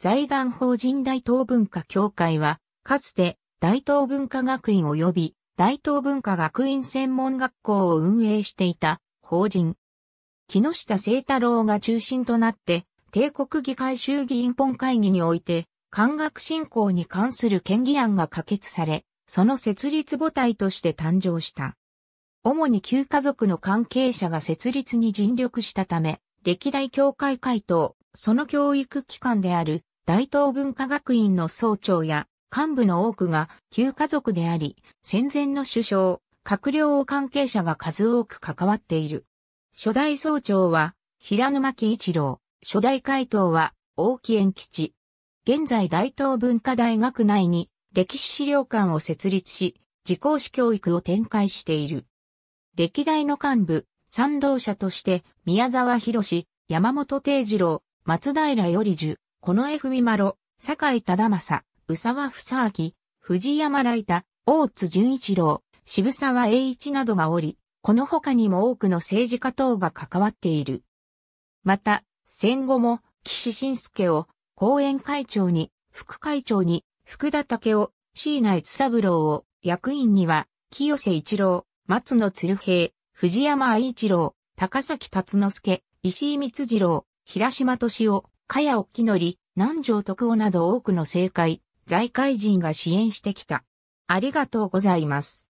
財団法人大東文化協会は、かつて大東文化学院及び大東文化学院専門学校を運営していた法人。木下聖太郎が中心となって、帝国議会衆議院本会議において、官学振興に関する県議案が可決され、その設立母体として誕生した。主に旧家族の関係者が設立に尽力したため、歴代協会会頭、その教育機関である大東文化学院の総長や幹部の多くが旧家族であり、戦前の首相、閣僚関係者が数多く関わっている。初代総長は平沼木一郎、初代会頭は大木延吉。現在大東文化大学内に歴史資料館を設立し、自講師教育を展開している。歴代の幹部、賛同者として宮沢博士、山本定次郎、松平より樹、この江文丸、坂井忠正、宇沢房明、藤山ライタ、大津純一郎、渋沢栄一などがおり、この他にも多くの政治家等が関わっている。また、戦後も岸信介を後援会長に、副会長に、福田武を、椎内津三郎を、役員には、清瀬一郎、松野鶴平、藤山愛一郎、高崎達之助、石井光次郎、平島敏夫、加きのり、南条徳夫など多くの政界、財界人が支援してきた。ありがとうございます。